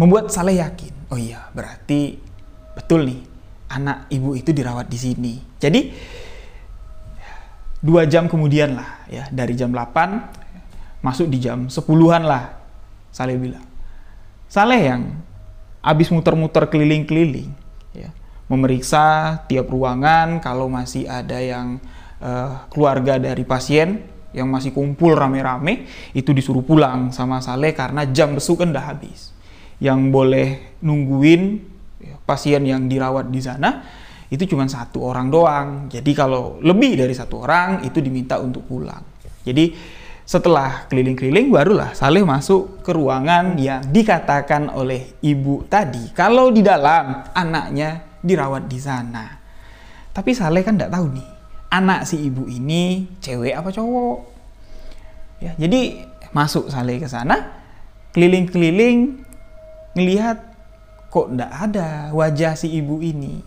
Membuat Saleh yakin, oh iya berarti betul nih anak ibu itu dirawat di sini. Jadi dua jam kemudian lah ya dari jam 8 masuk di jam 10-an lah Saleh bilang. Saleh yang habis muter-muter keliling-keliling ya, memeriksa tiap ruangan kalau masih ada yang uh, keluarga dari pasien yang masih kumpul rame-rame itu disuruh pulang sama Saleh karena jam besuk kan udah habis. Yang boleh nungguin pasien yang dirawat di sana itu cuma satu orang doang. Jadi kalau lebih dari satu orang itu diminta untuk pulang. Jadi setelah keliling-keliling barulah Saleh masuk ke ruangan yang dikatakan oleh ibu tadi kalau di dalam anaknya dirawat di sana. Tapi Saleh kan tidak tahu nih anak si ibu ini cewek apa cowok. Ya, jadi masuk Saleh ke sana keliling-keliling ngelihat kok ndak ada wajah si ibu ini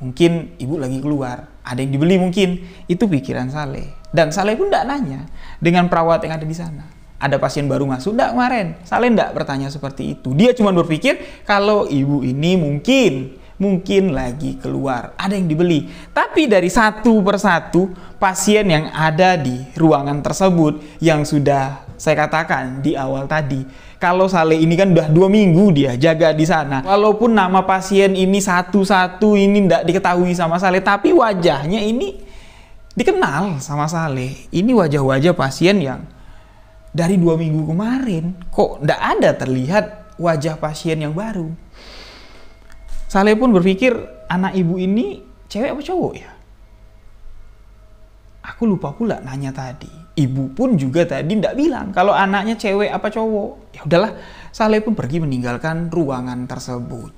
mungkin ibu lagi keluar ada yang dibeli mungkin itu pikiran Saleh dan Saleh pun ndak nanya dengan perawat yang ada di sana ada pasien baru masuk ndak kemarin Saleh ndak bertanya seperti itu dia cuma berpikir kalau ibu ini mungkin mungkin lagi keluar ada yang dibeli tapi dari satu persatu pasien yang ada di ruangan tersebut yang sudah saya katakan di awal tadi kalau Sale ini kan udah dua minggu dia jaga di sana. Walaupun nama pasien ini satu-satu ini tidak diketahui sama Sale, tapi wajahnya ini dikenal sama Sale. Ini wajah-wajah pasien yang dari dua minggu kemarin kok tidak ada terlihat wajah pasien yang baru. Sale pun berpikir anak ibu ini cewek apa cowok ya? Aku lupa pula nanya tadi ibu pun juga tadi tidak bilang kalau anaknya cewek apa cowok. Ya udahlah, Saleh pun pergi meninggalkan ruangan tersebut.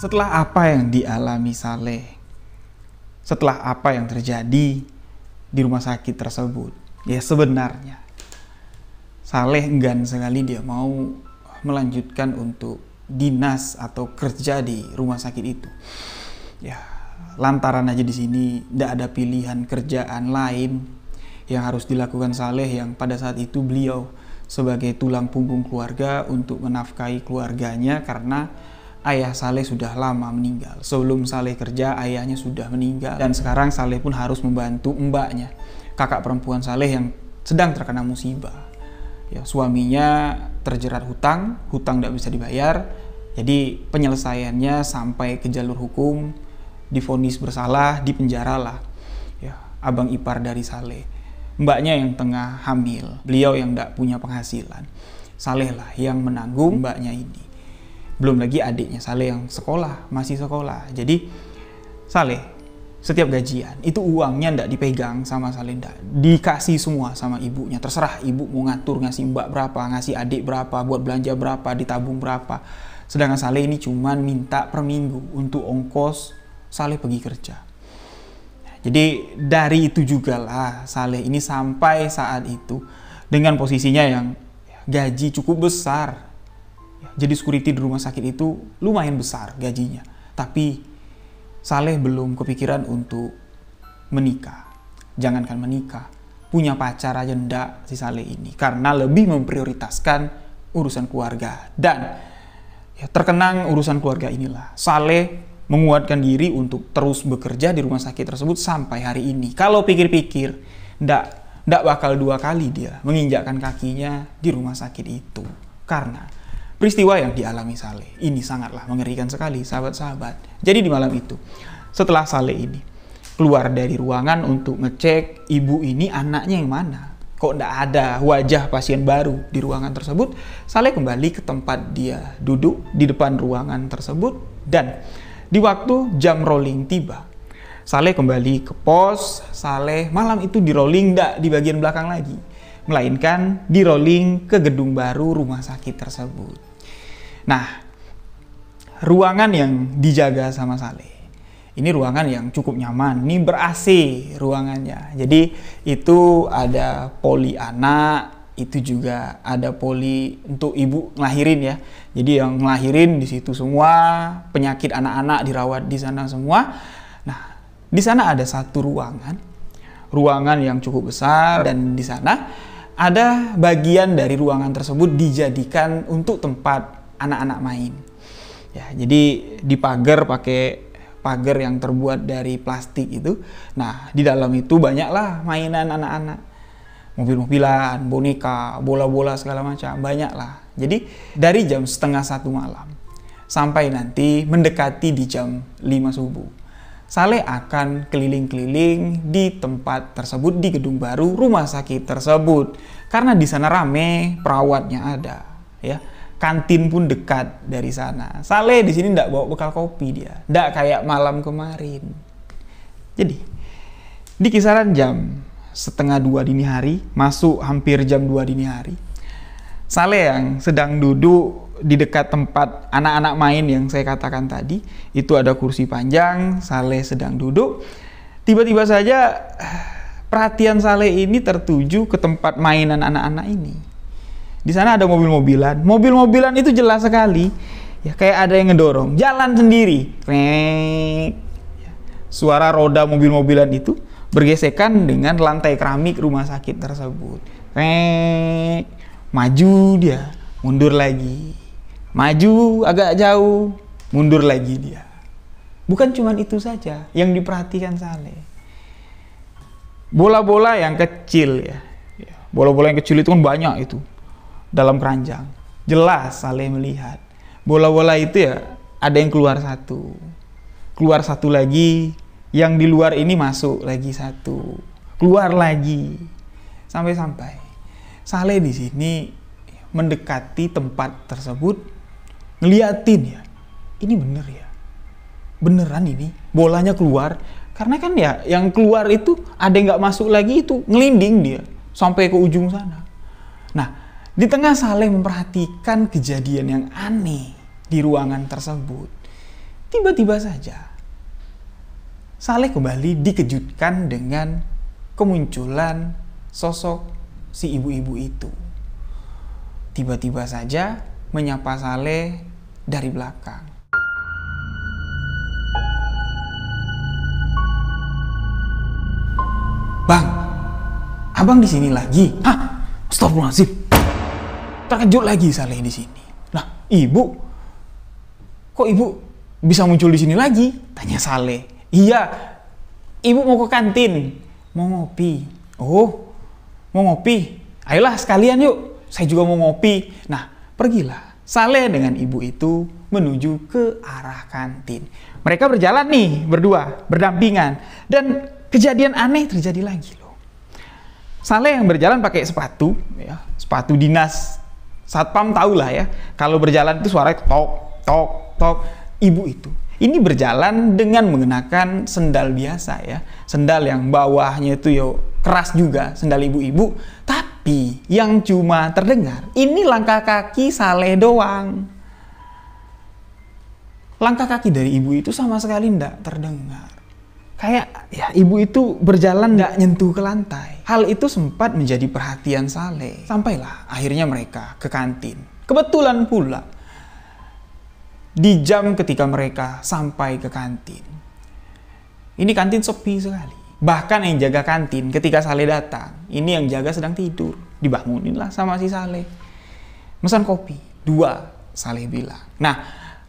Setelah apa yang dialami Saleh? Setelah apa yang terjadi di rumah sakit tersebut? Ya sebenarnya Saleh enggan sekali dia mau melanjutkan untuk dinas atau kerja di rumah sakit itu. Ya, lantaran aja di sini tidak ada pilihan kerjaan lain yang harus dilakukan Saleh yang pada saat itu beliau sebagai tulang punggung keluarga untuk menafkahi keluarganya karena ayah Saleh sudah lama meninggal. Sebelum Saleh kerja, ayahnya sudah meninggal dan sekarang Saleh pun harus membantu mbaknya, kakak perempuan Saleh yang sedang terkena musibah ya suaminya terjerat hutang hutang tidak bisa dibayar jadi penyelesaiannya sampai ke jalur hukum difonis bersalah dipenjara lah ya abang ipar dari Saleh mbaknya yang tengah hamil beliau yang tidak punya penghasilan Saleh lah yang menanggung mbaknya ini belum lagi adiknya Saleh yang sekolah masih sekolah jadi Saleh setiap gajian itu uangnya ndak dipegang sama Salinda dikasih semua sama ibunya terserah ibu mau ngatur ngasih mbak berapa ngasih adik berapa buat belanja berapa ditabung berapa sedangkan Saleh ini cuman minta per minggu untuk ongkos Saleh pergi kerja jadi dari itu juga lah Saleh ini sampai saat itu dengan posisinya yang gaji cukup besar jadi security di rumah sakit itu lumayan besar gajinya tapi Saleh belum kepikiran untuk menikah. Jangankan menikah, punya pacar aja ndak si Saleh ini karena lebih memprioritaskan urusan keluarga dan ya, terkenang urusan keluarga inilah Saleh menguatkan diri untuk terus bekerja di rumah sakit tersebut sampai hari ini kalau pikir-pikir ndak ndak bakal dua kali dia menginjakkan kakinya di rumah sakit itu karena Peristiwa yang dialami Saleh ini sangatlah mengerikan sekali, sahabat-sahabat. Jadi di malam itu, setelah Saleh ini keluar dari ruangan untuk ngecek ibu ini anaknya yang mana. Kok tidak ada wajah pasien baru di ruangan tersebut, Saleh kembali ke tempat dia duduk di depan ruangan tersebut dan di waktu jam rolling tiba, Saleh kembali ke pos. Saleh malam itu di rolling tidak di bagian belakang lagi, melainkan di rolling ke gedung baru rumah sakit tersebut. Nah, ruangan yang dijaga sama Saleh. Ini ruangan yang cukup nyaman, ini ber AC ruangannya. Jadi itu ada poli anak, itu juga ada poli untuk ibu ngelahirin ya. Jadi yang ngelahirin di situ semua, penyakit anak-anak dirawat di sana semua. Nah, di sana ada satu ruangan, ruangan yang cukup besar dan di sana ada bagian dari ruangan tersebut dijadikan untuk tempat anak-anak main. Ya, jadi di pagar pakai pagar yang terbuat dari plastik itu. Nah, di dalam itu banyaklah mainan anak-anak. Mobil-mobilan, boneka, bola-bola segala macam, banyaklah. Jadi dari jam setengah satu malam sampai nanti mendekati di jam 5 subuh. Saleh akan keliling-keliling di tempat tersebut di gedung baru rumah sakit tersebut karena di sana rame perawatnya ada ya kantin pun dekat dari sana. Saleh di sini ndak bawa bekal kopi dia, ndak kayak malam kemarin. Jadi di kisaran jam setengah dua dini hari, masuk hampir jam dua dini hari, Saleh yang sedang duduk di dekat tempat anak-anak main yang saya katakan tadi, itu ada kursi panjang, Saleh sedang duduk. Tiba-tiba saja perhatian Saleh ini tertuju ke tempat mainan anak-anak ini di sana ada mobil-mobilan. Mobil-mobilan itu jelas sekali. Ya kayak ada yang ngedorong. Jalan sendiri. Krek. Ya. Suara roda mobil-mobilan itu bergesekan dengan lantai keramik rumah sakit tersebut. Krek. Maju dia, mundur lagi. Maju agak jauh, mundur lagi dia. Bukan cuma itu saja yang diperhatikan Saleh. Bola-bola yang kecil ya. ya bola-bola yang kecil itu kan banyak itu dalam keranjang. Jelas Saleh melihat. Bola-bola itu ya ada yang keluar satu. Keluar satu lagi, yang di luar ini masuk lagi satu. Keluar lagi. Sampai-sampai Saleh di sini mendekati tempat tersebut, ngeliatin ya. Ini bener ya. Beneran ini bolanya keluar karena kan ya yang keluar itu ada yang nggak masuk lagi itu ngelinding dia sampai ke ujung sana di tengah Saleh memperhatikan kejadian yang aneh di ruangan tersebut, tiba-tiba saja Saleh kembali dikejutkan dengan kemunculan sosok si ibu-ibu itu. Tiba-tiba saja menyapa Saleh dari belakang. Bang, abang di sini lagi? Hah? Astagfirullahaladzim terkejut lagi Saleh di sini. Nah, ibu, kok ibu bisa muncul di sini lagi? Tanya Saleh. Iya, ibu mau ke kantin, mau ngopi. Oh, mau ngopi? Ayolah sekalian yuk, saya juga mau ngopi. Nah, pergilah. Saleh dengan ibu itu menuju ke arah kantin. Mereka berjalan nih berdua, berdampingan. Dan kejadian aneh terjadi lagi loh. Saleh yang berjalan pakai sepatu, ya, sepatu dinas satpam tahu lah ya kalau berjalan itu suara tok tok tok ibu itu ini berjalan dengan mengenakan sendal biasa ya sendal yang bawahnya itu yo keras juga sendal ibu-ibu tapi yang cuma terdengar ini langkah kaki saleh doang langkah kaki dari ibu itu sama sekali tidak terdengar Kayak ya ibu itu berjalan nggak nyentuh ke lantai. Hal itu sempat menjadi perhatian Saleh. Sampailah akhirnya mereka ke kantin. Kebetulan pula di jam ketika mereka sampai ke kantin. Ini kantin sepi sekali. Bahkan yang jaga kantin ketika Saleh datang, ini yang jaga sedang tidur. Dibanguninlah sama si Saleh. Mesan kopi. Dua, Saleh bilang. Nah,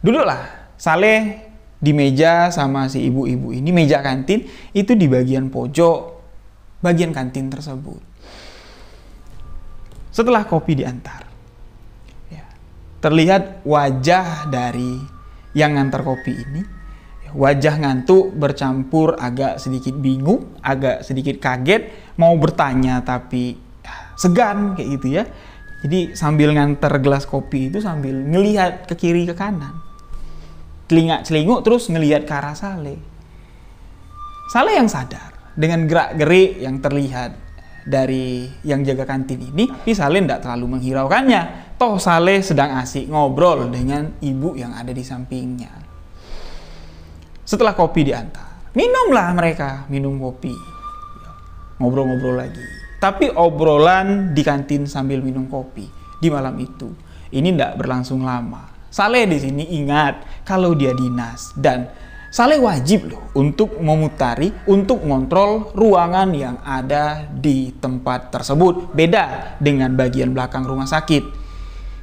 duduklah. Saleh di meja sama si ibu-ibu ini meja kantin itu di bagian pojok bagian kantin tersebut setelah kopi diantar ya, terlihat wajah dari yang ngantar kopi ini ya, wajah ngantuk bercampur agak sedikit bingung agak sedikit kaget mau bertanya tapi ya, segan kayak gitu ya jadi sambil nganter gelas kopi itu sambil ngelihat ke kiri ke kanan celingak-celinguk terus ngelihat ke arah Saleh. Saleh yang sadar dengan gerak-gerik yang terlihat dari yang jaga kantin ini, tapi Saleh tidak terlalu menghiraukannya. Toh Saleh sedang asik ngobrol dengan ibu yang ada di sampingnya. Setelah kopi diantar, minumlah mereka minum kopi, ngobrol-ngobrol lagi. Tapi obrolan di kantin sambil minum kopi di malam itu, ini tidak berlangsung lama Saleh di sini ingat kalau dia dinas dan Saleh wajib loh untuk memutari, untuk mengontrol ruangan yang ada di tempat tersebut. Beda dengan bagian belakang rumah sakit.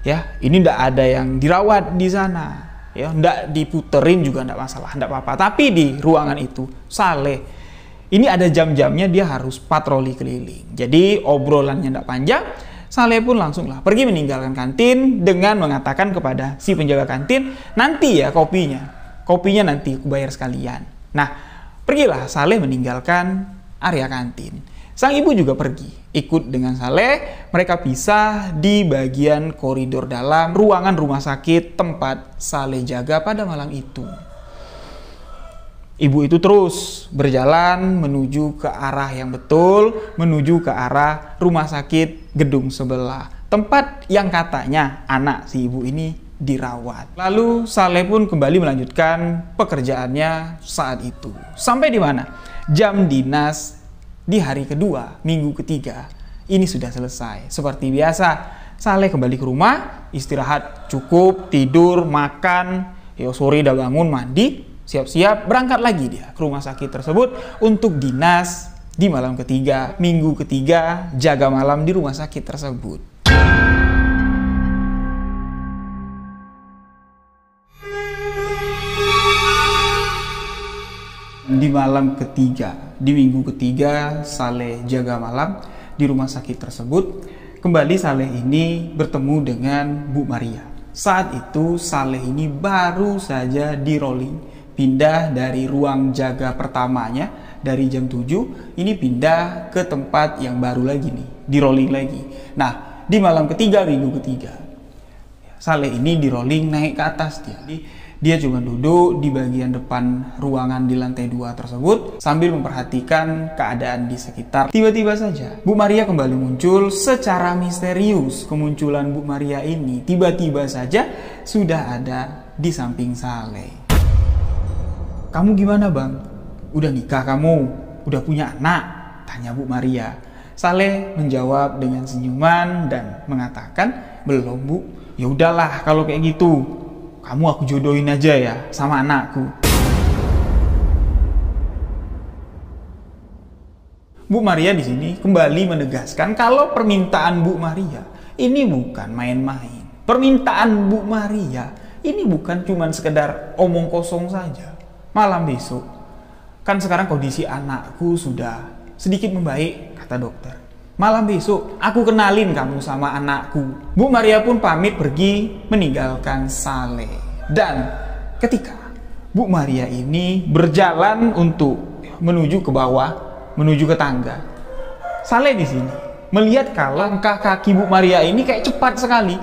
Ya, ini ndak ada yang dirawat di sana. Ya, ndak diputerin juga ndak masalah, ndak apa-apa. Tapi di ruangan itu Saleh ini ada jam-jamnya dia harus patroli keliling. Jadi obrolannya ndak panjang, Saleh pun langsunglah pergi meninggalkan kantin dengan mengatakan kepada si penjaga kantin, nanti ya kopinya, kopinya nanti aku bayar sekalian. Nah, pergilah Saleh meninggalkan area kantin. Sang ibu juga pergi, ikut dengan Saleh. Mereka pisah di bagian koridor dalam ruangan rumah sakit tempat Saleh jaga pada malam itu ibu itu terus berjalan menuju ke arah yang betul, menuju ke arah rumah sakit gedung sebelah. Tempat yang katanya anak si ibu ini dirawat. Lalu Saleh pun kembali melanjutkan pekerjaannya saat itu. Sampai di mana? Jam dinas di hari kedua, minggu ketiga. Ini sudah selesai. Seperti biasa, Saleh kembali ke rumah, istirahat cukup, tidur, makan, ya sore udah bangun, mandi, Siap-siap berangkat lagi dia ke rumah sakit tersebut untuk dinas di malam ketiga, minggu ketiga, jaga malam di rumah sakit tersebut. Di malam ketiga, di minggu ketiga, Saleh jaga malam di rumah sakit tersebut. Kembali Saleh ini bertemu dengan Bu Maria. Saat itu Saleh ini baru saja di rolling pindah dari ruang jaga pertamanya dari jam 7 ini pindah ke tempat yang baru lagi nih di rolling lagi nah di malam ketiga minggu ketiga Saleh ini di rolling naik ke atas dia dia cuma duduk di bagian depan ruangan di lantai dua tersebut sambil memperhatikan keadaan di sekitar. Tiba-tiba saja, Bu Maria kembali muncul secara misterius. Kemunculan Bu Maria ini tiba-tiba saja sudah ada di samping Saleh kamu gimana bang? Udah nikah kamu? Udah punya anak? Tanya Bu Maria. Saleh menjawab dengan senyuman dan mengatakan, belum bu. Ya udahlah kalau kayak gitu, kamu aku jodohin aja ya sama anakku. Bu Maria di sini kembali menegaskan kalau permintaan Bu Maria ini bukan main-main. Permintaan Bu Maria ini bukan cuma sekedar omong kosong saja malam besok. Kan sekarang kondisi anakku sudah sedikit membaik, kata dokter. Malam besok, aku kenalin kamu sama anakku. Bu Maria pun pamit pergi meninggalkan Saleh. Dan ketika Bu Maria ini berjalan untuk menuju ke bawah, menuju ke tangga. Saleh di sini melihat kalau langkah kaki Bu Maria ini kayak cepat sekali.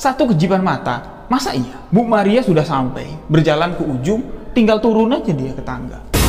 Satu kejipan mata. Masa iya? Bu Maria sudah sampai, berjalan ke ujung, tinggal turun aja dia ke tangga